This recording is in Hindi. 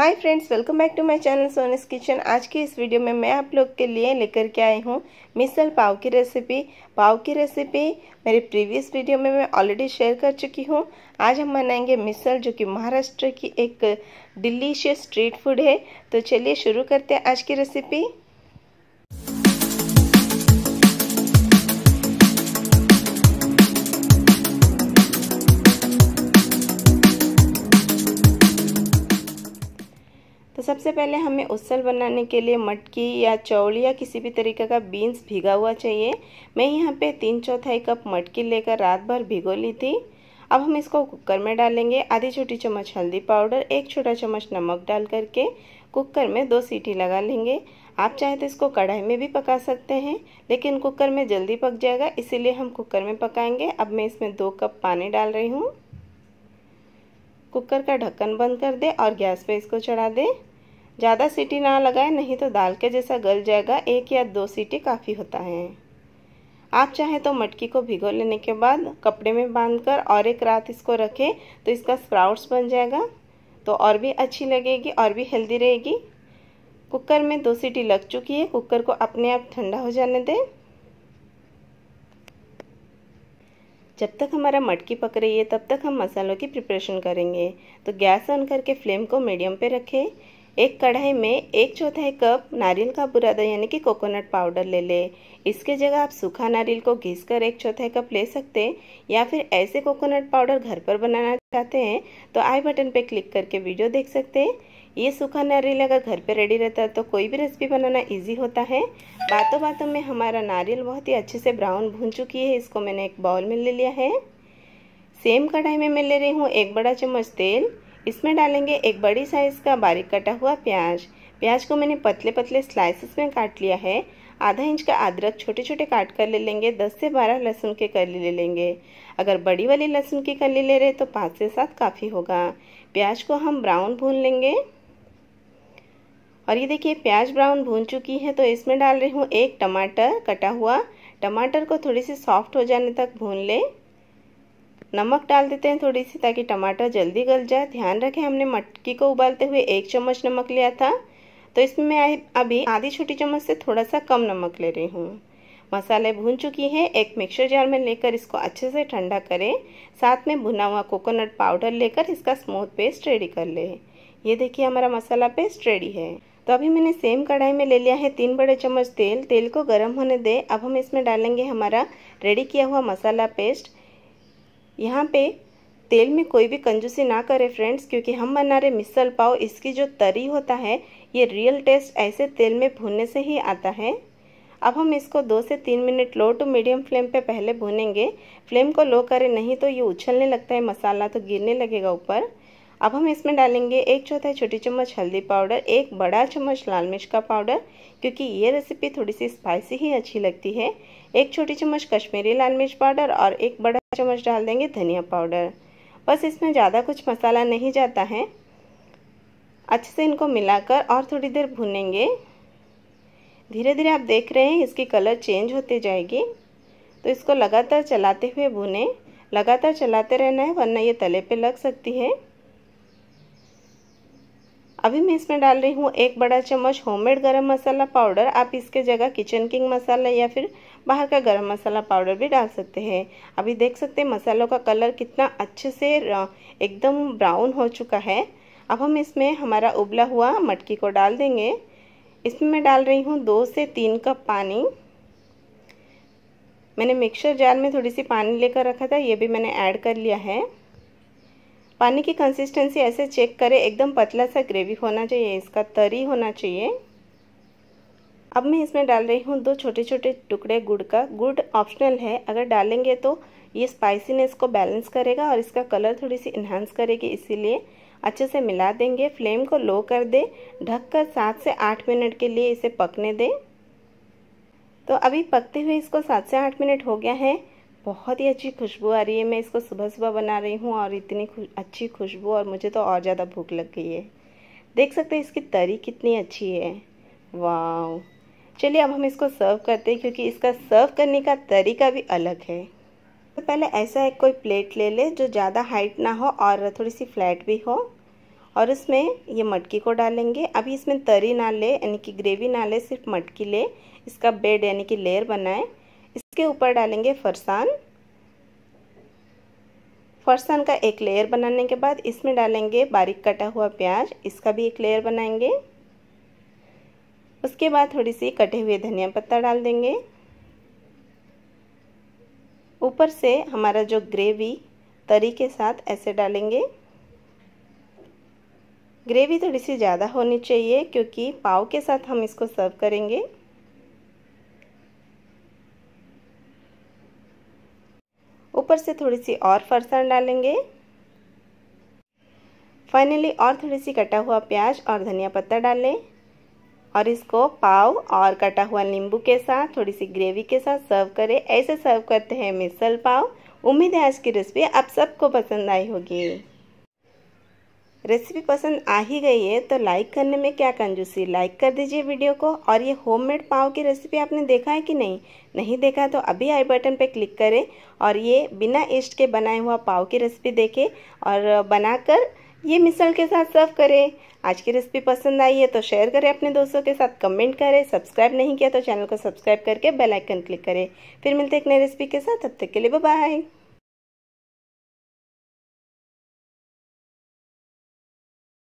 hi friends welcome back to my channel Soni's kitchen आज के इस वीडियो में मैं आप लोग के लिए लेकर के आई हूँ मिसल पाव की रेसिपी पाव की रेसिपी मेरे प्रीवियस वीडियो में मैं ऑलरेडी शेयर कर चुकी हूँ आज हम बनाएंगे मिसल जो कि महाराष्ट्र की एक डिलीशियस स्ट्रीट फूड है तो चलिए शुरू करते हैं आज की रेसिपी सबसे पहले हमें उसल बनाने के लिए मटकी या चौड़ी या किसी भी तरीके का बीन्स भिगा हुआ चाहिए मैं यहाँ पे तीन चौथाई कप मटकी लेकर रात भर भिगो ली थी अब हम इसको कुकर में डालेंगे आधी छोटी चम्मच हल्दी पाउडर एक छोटा चम्मच नमक डाल करके कुकर में दो सीटी लगा लेंगे आप चाहे तो इसको कढ़ाई में भी पका सकते हैं लेकिन कुकर में जल्दी पक जाएगा इसीलिए हम कुकर में पकाएंगे अब मैं इसमें दो कप पानी डाल रही हूँ कुकर का ढक्कन बंद कर दे और गैस पे इसको चढ़ा दे ज़्यादा सीटी ना लगाएं नहीं तो दाल के जैसा गल जाएगा एक या दो सीटी काफ़ी होता है आप चाहें तो मटकी को भिगो लेने के बाद कपड़े में बांधकर और एक रात इसको रखें तो इसका स्प्राउट्स बन जाएगा तो और भी अच्छी लगेगी और भी हेल्दी रहेगी कुकर में दो सीटी लग चुकी है कुकर को अपने आप ठंडा हो जाने दें जब तक हमारा मटकी पक रही है तब तक हम मसालों की प्रिपरेशन करेंगे तो गैस ऑन करके फ्लेम को मीडियम पे रखें एक कढ़ाई में एक चौथाई कप नारियल का बुरादा यानी कि कोकोनट पाउडर ले ले इसके जगह आप सूखा नारियल को घिस कर एक चौथाई कप ले सकते हैं या फिर ऐसे कोकोनट पाउडर घर पर बनाना चाहते हैं तो आई बटन पर क्लिक करके वीडियो देख सकते हैं ये सूखा नारियल अगर घर पे रेडी रहता है तो कोई भी रेसिपी बनाना इजी होता है बातों बातों में हमारा नारियल बहुत ही अच्छे से ब्राउन भून चुकी है इसको मैंने एक बाउल में ले लिया है सेम कढ़ाई में मैं ले रही हूँ एक बड़ा चम्मच तेल इसमें डालेंगे एक बड़ी साइज़ का बारीक कटा हुआ प्याज प्याज को मैंने पतले पतले स्लाइसिस में काट लिया है आधा इंच का अदरक छोटे छोटे काट कर ले लेंगे दस से बारह लहसुन के कली ले लेंगे अगर बड़ी वाली लहसुन की कली ले रहे तो पाँच से सात काफ़ी होगा प्याज को हम ब्राउन भून लेंगे और ये देखिए प्याज ब्राउन भून चुकी है तो इसमें डाल रही हूँ एक टमाटर कटा हुआ टमाटर को थोड़ी सी सॉफ्ट हो जाने तक भून लें नमक डाल देते हैं थोड़ी सी ताकि टमाटर जल्दी गल जाए ध्यान रखें हमने मटकी को उबालते हुए एक चम्मच नमक लिया था तो इसमें मैं अभी आधी छोटी चम्मच से थोड़ा सा कम नमक ले रही हूँ मसाले भून चुकी हैं एक मिक्सर जार में लेकर इसको अच्छे से ठंडा करें साथ में भुना हुआ कोकोनट पाउडर लेकर इसका स्मूथ पेस्ट रेडी कर लें ये देखिए हमारा मसाला पेस्ट रेडी है तो अभी मैंने सेम कढ़ाई में ले लिया है तीन बड़े चम्मच तेल तेल को गर्म होने दें अब हम इसमें डालेंगे हमारा रेडी किया हुआ मसाला पेस्ट यहाँ पे तेल में कोई भी कंजूसी ना करें फ्रेंड्स क्योंकि हम बना रहे मिसल पाव इसकी जो तरी होता है ये रियल टेस्ट ऐसे तेल में भूनने से ही आता है अब हम इसको दो से तीन minute low to medium flame पे पहले भूनेंगे फ्लेम को लो करें नहीं तो ये उछलने लगता है मसाला तो गिरने लगेगा ऊपर अब हम इसमें डालेंगे एक चौथाई छोटी चम्मच हल्दी पाउडर एक बड़ा चम्मच लाल मिर्च का पाउडर क्योंकि ये रेसिपी थोड़ी सी स्पाइसी ही अच्छी लगती है एक छोटी चम्मच कश्मीरी लाल मिर्च पाउडर और एक बड़ा चम्मच डाल देंगे धनिया पाउडर बस इसमें ज़्यादा कुछ मसाला नहीं जाता है अच्छे से इनको मिलाकर और थोड़ी देर भूनेंगे धीरे धीरे आप देख रहे हैं इसकी कलर चेंज होती जाएगी तो इसको लगातार चलाते हुए भूनें लगातार चलाते रहना है वरना ये तले पे लग सकती है अभी मैं इसमें डाल रही हूँ एक बड़ा चम्मच होममेड गरम मसाला पाउडर आप इसके जगह किचन किंग मसाला या फिर बाहर का गरम मसाला पाउडर भी डाल सकते हैं अभी देख सकते हैं मसालों का कलर कितना अच्छे से एकदम ब्राउन हो चुका है अब हम इसमें हमारा उबला हुआ मटकी को डाल देंगे इसमें मैं डाल रही हूँ दो से तीन कप पानी मैंने मिक्सर जार में थोड़ी सी पानी लेकर रखा था ये भी मैंने ऐड कर लिया है पानी की कंसिस्टेंसी ऐसे चेक करें एकदम पतला सा ग्रेवी होना चाहिए इसका तरी होना चाहिए अब मैं इसमें डाल रही हूँ दो छोटे छोटे टुकड़े गुड़ का गुड़ ऑप्शनल है अगर डालेंगे तो ये स्पाइसीनेस को बैलेंस करेगा और इसका कलर थोड़ी सी इन्हांस करेगी इसीलिए अच्छे से मिला देंगे फ्लेम को लो कर दे ढक कर सात से आठ मिनट के लिए इसे पकने दें तो अभी पकते हुए इसको सात से आठ मिनट हो गया है बहुत ही अच्छी खुशबू आ रही है मैं इसको सुबह सुबह बना रही हूँ और इतनी खुश, अच्छी खुशबू और मुझे तो और ज़्यादा भूख लग गई है देख सकते हैं इसकी तरी कितनी अच्छी है वाह चलिए अब हम इसको सर्व करते हैं क्योंकि इसका सर्व करने का तरीका भी अलग है तो पहले ऐसा एक कोई प्लेट ले ले जो ज़्यादा हाइट ना हो और थोड़ी सी फ्लैट भी हो और इसमें ये मटकी को डालेंगे अभी इसमें तरी ना ले यानी कि ग्रेवी ना ले सिर्फ मटकी ले इसका बेड यानी कि लेयर बनाए इसके ऊपर डालेंगे फरसान फरसान का एक लेयर बनाने के बाद इसमें डालेंगे बारीक कटा हुआ प्याज इसका भी एक लेयर बनाएंगे उसके बाद थोड़ी सी कटे हुए धनिया पत्ता डाल देंगे ऊपर से हमारा जो ग्रेवी तरी के साथ ऐसे डालेंगे ग्रेवी थोड़ी सी ज़्यादा होनी चाहिए क्योंकि पाव के साथ हम इसको सर्व करेंगे ऊपर से थोड़ी सी और फरसान डालेंगे फाइनली और थोड़ी सी कटा हुआ प्याज और धनिया पत्ता डालें और इसको पाव और कटा हुआ नींबू के साथ थोड़ी सी ग्रेवी के साथ सर्व करें ऐसे सर्व करते हैं मिसल पाव उम्मीद है आज की रेसिपी आप सबको पसंद आई होगी रेसिपी पसंद आ ही गई है तो लाइक करने में क्या कंजूसी लाइक कर दीजिए वीडियो को और ये होममेड पाव की रेसिपी आपने देखा है कि नहीं नहीं देखा तो अभी आई बटन पे क्लिक करें और ये बिना ईस्ट के बनाए हुआ पाव की रेसिपी देखें और बनाकर ये मिसल के साथ सर्व करें आज की रेसिपी पसंद आई है तो शेयर करें अपने दोस्तों के साथ कमेंट करें सब्सक्राइब नहीं किया तो चैनल को सब्सक्राइब करके बेलाइकन क्लिक करें फिर मिलते एक नई रेसिपी के साथ तब तक के लिए बाय